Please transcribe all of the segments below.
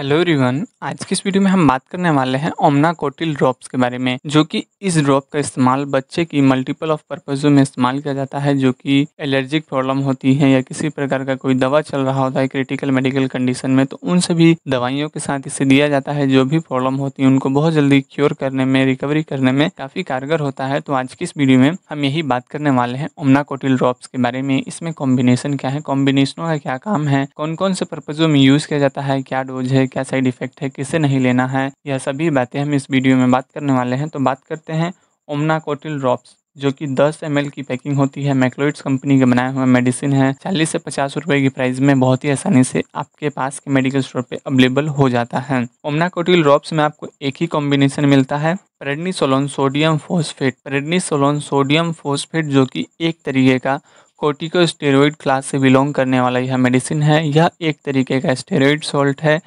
hello everyone आज की इस वीडियो में हम बात करने वाले हैं ओमना कोटिल ड्रॉप्स के बारे में जो कि इस ड्रॉप का इस्तेमाल बच्चे की मल्टीपल ऑफ पर्पजों में इस्तेमाल किया जाता है जो कि एलर्जिक प्रॉब्लम होती है या किसी प्रकार का कोई दवा चल रहा होता है क्रिटिकल मेडिकल कंडीशन में तो उन सभी दवाइयों के साथ इसे दिया जाता है जो भी प्रॉब्लम होती है उनको बहुत जल्दी क्योर करने में रिकवरी करने में काफ़ी कारगर होता है तो आज की इस वीडियो में हम यही बात करने वाले हैं ओमना कोटिल ड्रॉप्स के बारे में इसमें कॉम्बिनेशन क्या है कॉम्बिनेशनों का क्या काम है कौन कौन से पर्पजों में यूज़ किया जाता है क्या डोज है क्या साइड इफेक्ट है किसे नहीं लेना है यह सभी बातें हम इस वीडियो में बात करने वाले हैं तो बात करते हैं ओमना कोटिल ड्रॉप्स जो कि 10 एम की पैकिंग होती है मैक्लोइड्स कंपनी के बनाए हुए मेडिसिन है 40 से 50 रुपए की प्राइस में बहुत ही आसानी से आपके पास के मेडिकल स्टोर पे अवेलेबल हो जाता है ओमना कोटिल ड्रॉप्स में आपको एक ही कॉम्बिनेशन मिलता है prednisolone sodium phosphate prednisolone sodium phosphate जो की एक तरीके का कोटिको स्टेरॉइड क्लास से बिलोंग करने वाला यह मेडिसिन है यह एक तरीके का स्टेरॉइड सॉल्ट है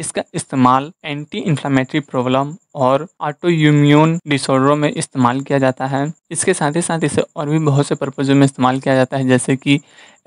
इसका इस्तेमाल एंटी इन्फ्लामेटरी प्रॉब्लम और ऑटोइम्यून डिसऑर्डरों में इस्तेमाल किया जाता है इसके साथ ही साथ इसे और भी बहुत से पर्पज़ों में इस्तेमाल किया जाता है जैसे कि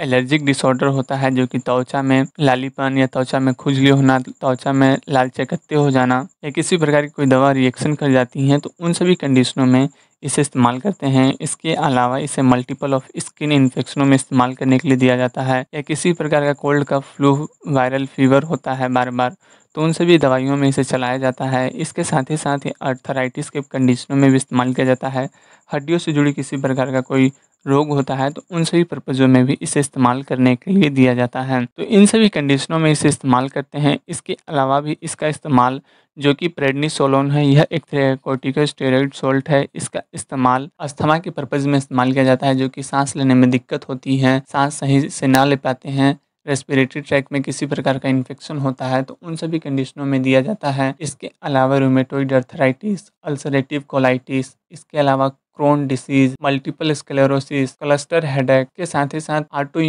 एलर्जिक डिसऑर्डर होता है जो कि त्वचा में लालीपन या त्वचा में खुजली होना त्वचा में लाल चकत्ते हो जाना या किसी प्रकार की कोई दवा रिएक्शन कर जाती हैं तो उन सभी कंडीशनों में इसे इस्तेमाल करते हैं इसके अलावा इसे मल्टीपल ऑफ स्किन इन्फेक्शनों में इस्तेमाल करने के लिए दिया जाता है या किसी प्रकार का कोल्ड का फ्लू वायरल फीवर होता है बार बार तो उन सभी दवाइयों में इसे चलाया जाता है इसके साथ ही साथ ही अर्थराइटिस के कंडीशनों में भी इस्तेमाल किया जाता है हड्डियों से जुड़ी किसी प्रकार का कोई रोग होता है तो उन सभी पर्पज़ों में भी इसे इस्तेमाल करने के लिए दिया जाता है तो इन सभी कंडीशनों में इसे इस्तेमाल करते हैं इसके अलावा भी इसका इस्तेमाल जो कि सोलोन है यह एक कोर्टिकोस्टेरॉइड सोल्ट है इसका इस्तेमाल अस्थमा के पर्पज़ में इस्तेमाल किया जाता है जो कि सांस लेने में दिक्कत होती है सांस सही से ना ले पाते हैं रेस्पिरेटरी ट्रैक में किसी प्रकार का इन्फेक्शन होता है तो उन सभी कंडीशनों में दिया जाता है इसके अलावा रोमेटोइड अर्थराइटिस अल्सरेटिव कोलाइटिस इसके अलावा Crohn disease multiple sclerosis cluster headache के साथ ही साथ ऑटो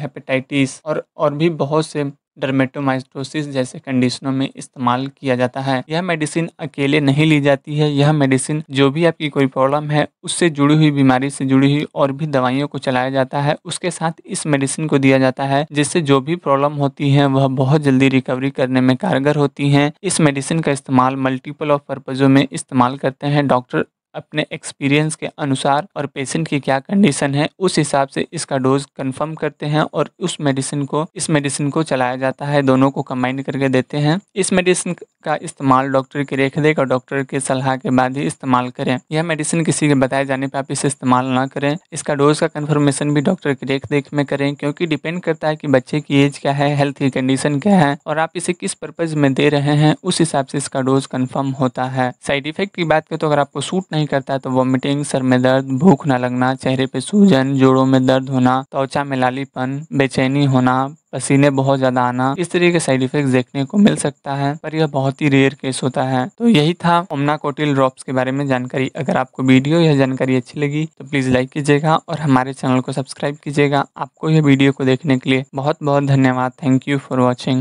हेपेटाइटिस और और भी बहुत से डर्मेटोमाइटोसिस जैसे कंडीशनों में इस्तेमाल किया जाता है यह मेडिसिन अकेले नहीं ली जाती है यह मेडिसिन जो भी आपकी कोई प्रॉब्लम है उससे जुड़ी हुई बीमारी से जुड़ी हुई और भी दवाइयों को चलाया जाता है उसके साथ इस मेडिसिन को दिया जाता है जिससे जो भी प्रॉब्लम होती है वह बहुत जल्दी रिकवरी करने में कारगर होती है इस मेडिसिन का इस्तेमाल मल्टीपल ऑफ पर्पजों में इस्तेमाल करते हैं डॉक्टर अपने एक्सपीरियंस के अनुसार और पेशेंट की क्या कंडीशन है उस हिसाब से इसका डोज कंफर्म करते हैं और उस मेडिसिन को इस मेडिसिन को चलाया जाता है दोनों को कंबाइन करके देते हैं इस मेडिसिन का इस्तेमाल डॉक्टर की देख और डॉक्टर के सलाह के बाद ही इस्तेमाल करें यह मेडिसिन किसी के बताए जाने पर आप इसे इस्तेमाल ना करें इसका डोज का कन्फर्मेशन भी डॉक्टर की देख में करें क्योंकि डिपेंड करता है कि बच्चे की एज क्या है हेल्थ की कंडीशन क्या है और आप इसे किस पर्पज में दे रहे हैं उस हिसाब से इसका डोज कन्फर्म होता है साइड इफेक्ट की बात करें तो अगर आपको सूट नहीं नहीं करता है तो वॉमिटिंग सर में दर्द भूख न लगना चेहरे पे सूजन जोड़ों में दर्द होना त्वचा में लालीपन बेचैनी होना पसीने बहुत ज्यादा आना इस तरीके के साइड इफेक्ट देखने को मिल सकता है पर यह बहुत ही रेयर केस होता है तो यही था ओमना कोटिल ड्रॉप्स के बारे में जानकारी अगर आपको वीडियो यह जानकारी अच्छी लगी तो प्लीज लाइक कीजिएगा और हमारे चैनल को सब्सक्राइब कीजिएगा आपको यह वीडियो को देखने के लिए बहुत बहुत धन्यवाद थैंक यू फॉर वॉचिंग